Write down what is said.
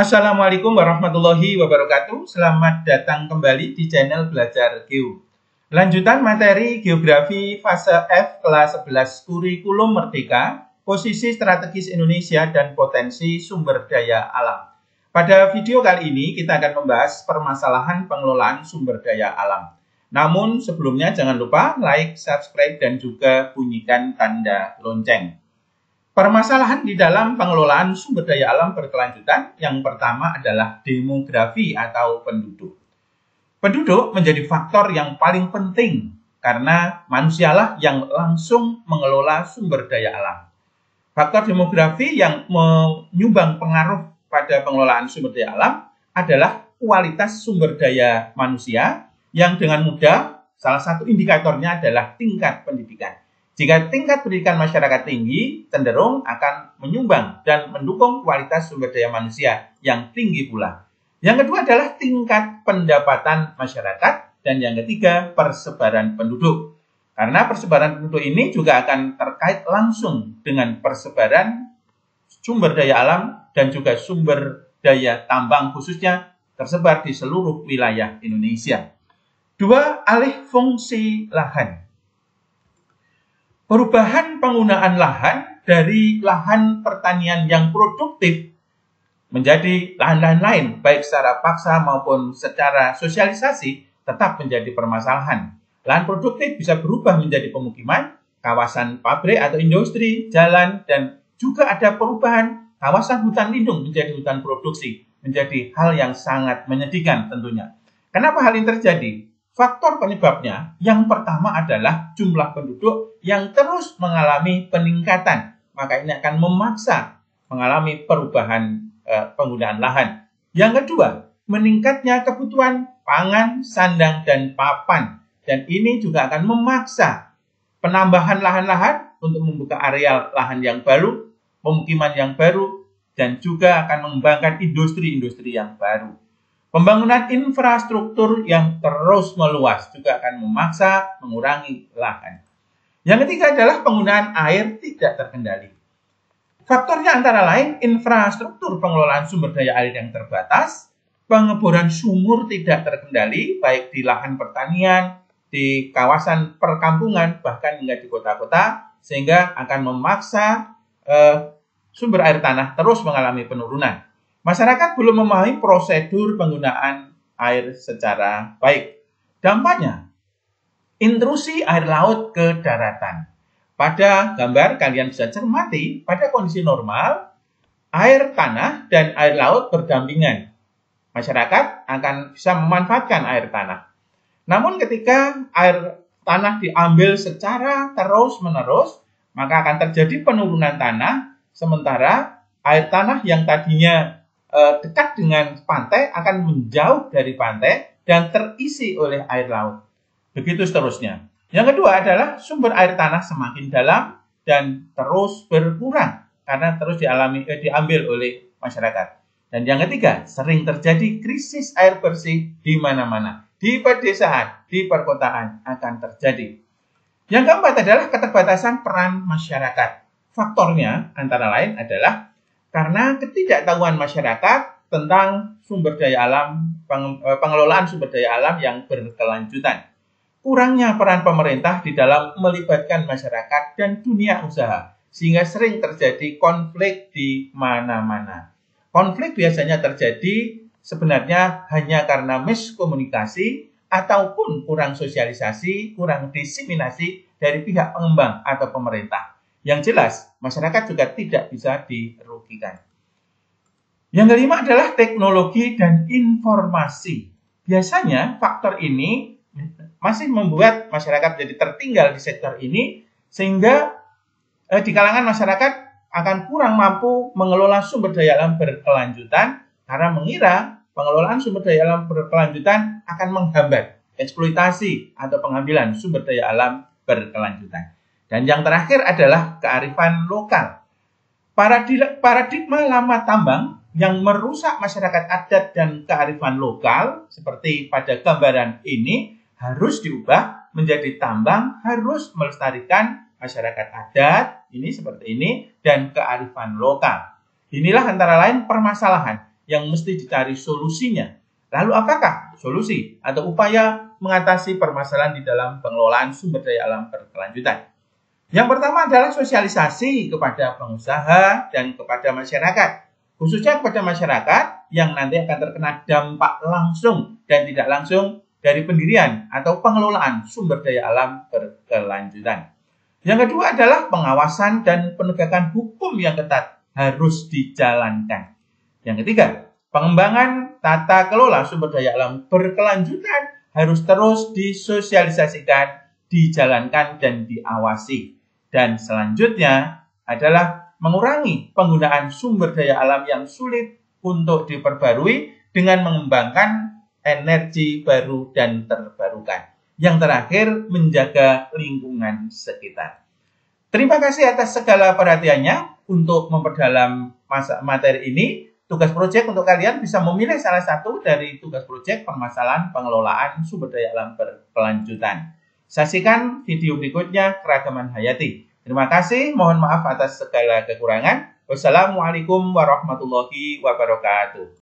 Assalamualaikum warahmatullahi wabarakatuh. Selamat datang kembali di channel Belajar Geo. Lanjutan materi Geografi Fase F kelas 11 Kurikulum Merdeka, Posisi Strategis Indonesia dan Potensi Sumber Daya Alam. Pada video kali ini kita akan membahas permasalahan pengelolaan sumber daya alam. Namun sebelumnya jangan lupa like, subscribe, dan juga bunyikan tanda lonceng. Permasalahan di dalam pengelolaan sumber daya alam berkelanjutan yang pertama adalah demografi atau penduduk. Penduduk menjadi faktor yang paling penting karena manusialah yang langsung mengelola sumber daya alam. Faktor demografi yang menyumbang pengaruh pada pengelolaan sumber daya alam adalah kualitas sumber daya manusia yang dengan mudah salah satu indikatornya adalah tingkat pendidikan. Jika tingkat pendidikan masyarakat tinggi, cenderung akan menyumbang dan mendukung kualitas sumber daya manusia yang tinggi pula. Yang kedua adalah tingkat pendapatan masyarakat dan yang ketiga persebaran penduduk. Karena persebaran penduduk ini juga akan terkait langsung dengan persebaran sumber daya alam dan juga sumber daya tambang khususnya tersebar di seluruh wilayah Indonesia. Dua, alih fungsi lahan perubahan penggunaan lahan dari lahan pertanian yang produktif menjadi lahan-lahan lain, baik secara paksa maupun secara sosialisasi, tetap menjadi permasalahan. Lahan produktif bisa berubah menjadi pemukiman, kawasan pabrik atau industri, jalan, dan juga ada perubahan kawasan hutan lindung menjadi hutan produksi, menjadi hal yang sangat menyedihkan tentunya. Kenapa hal ini terjadi? Faktor penyebabnya yang pertama adalah jumlah penduduk yang terus mengalami peningkatan, maka ini akan memaksa mengalami perubahan e, penggunaan lahan. Yang kedua, meningkatnya kebutuhan pangan, sandang, dan papan. Dan ini juga akan memaksa penambahan lahan-lahan untuk membuka areal lahan yang baru, pemukiman yang baru, dan juga akan mengembangkan industri-industri yang baru. Pembangunan infrastruktur yang terus meluas juga akan memaksa mengurangi lahan. Yang ketiga adalah penggunaan air tidak terkendali. Faktornya antara lain infrastruktur pengelolaan sumber daya air yang terbatas, pengeboran sumur tidak terkendali baik di lahan pertanian, di kawasan perkampungan bahkan hingga di kota-kota sehingga akan memaksa eh, sumber air tanah terus mengalami penurunan. Masyarakat belum memahami prosedur penggunaan air secara baik. Dampaknya, intrusi air laut ke daratan. Pada gambar kalian bisa cermati, pada kondisi normal, air tanah dan air laut berdampingan. Masyarakat akan bisa memanfaatkan air tanah. Namun ketika air tanah diambil secara terus-menerus, maka akan terjadi penurunan tanah, sementara air tanah yang tadinya Eh, dekat dengan pantai akan menjauh dari pantai dan terisi oleh air laut. Begitu seterusnya. Yang kedua adalah sumber air tanah semakin dalam dan terus berkurang karena terus dialami eh, diambil oleh masyarakat. Dan yang ketiga, sering terjadi krisis air bersih di mana-mana, di pedesaan, di perkotaan akan terjadi. Yang keempat adalah keterbatasan peran masyarakat. Faktornya antara lain adalah karena ketidaktahuan masyarakat tentang sumber daya alam, eh, pengelolaan sumber daya alam yang berkelanjutan. Kurangnya peran pemerintah di dalam melibatkan masyarakat dan dunia usaha, sehingga sering terjadi konflik di mana-mana. Konflik biasanya terjadi sebenarnya hanya karena miskomunikasi ataupun kurang sosialisasi, kurang diseminasi dari pihak pengembang atau pemerintah. Yang jelas, masyarakat juga tidak bisa dirugikan. Yang kelima adalah teknologi dan informasi. Biasanya faktor ini masih membuat masyarakat jadi tertinggal di sektor ini sehingga eh, di kalangan masyarakat akan kurang mampu mengelola sumber daya alam berkelanjutan karena mengira pengelolaan sumber daya alam berkelanjutan akan menghambat eksploitasi atau pengambilan sumber daya alam berkelanjutan. Dan yang terakhir adalah kearifan lokal. Paradigma lama tambang yang merusak masyarakat adat dan kearifan lokal seperti pada gambaran ini harus diubah menjadi tambang harus melestarikan masyarakat adat ini seperti ini dan kearifan lokal. Inilah antara lain permasalahan yang mesti dicari solusinya. Lalu apakah solusi atau upaya mengatasi permasalahan di dalam pengelolaan sumber daya alam berkelanjutan? Yang pertama adalah sosialisasi kepada pengusaha dan kepada masyarakat. Khususnya kepada masyarakat yang nanti akan terkena dampak langsung dan tidak langsung dari pendirian atau pengelolaan sumber daya alam berkelanjutan. Yang kedua adalah pengawasan dan penegakan hukum yang ketat harus dijalankan. Yang ketiga, pengembangan tata kelola sumber daya alam berkelanjutan harus terus disosialisasikan, dijalankan, dan diawasi. Dan selanjutnya adalah mengurangi penggunaan sumber daya alam yang sulit untuk diperbarui dengan mengembangkan energi baru dan terbarukan. Yang terakhir, menjaga lingkungan sekitar. Terima kasih atas segala perhatiannya untuk memperdalam masa materi ini. Tugas proyek untuk kalian bisa memilih salah satu dari tugas proyek permasalahan pengelolaan sumber daya alam berkelanjutan. Saksikan video berikutnya keragaman hayati. Terima kasih, mohon maaf atas segala kekurangan. Wassalamualaikum warahmatullahi wabarakatuh.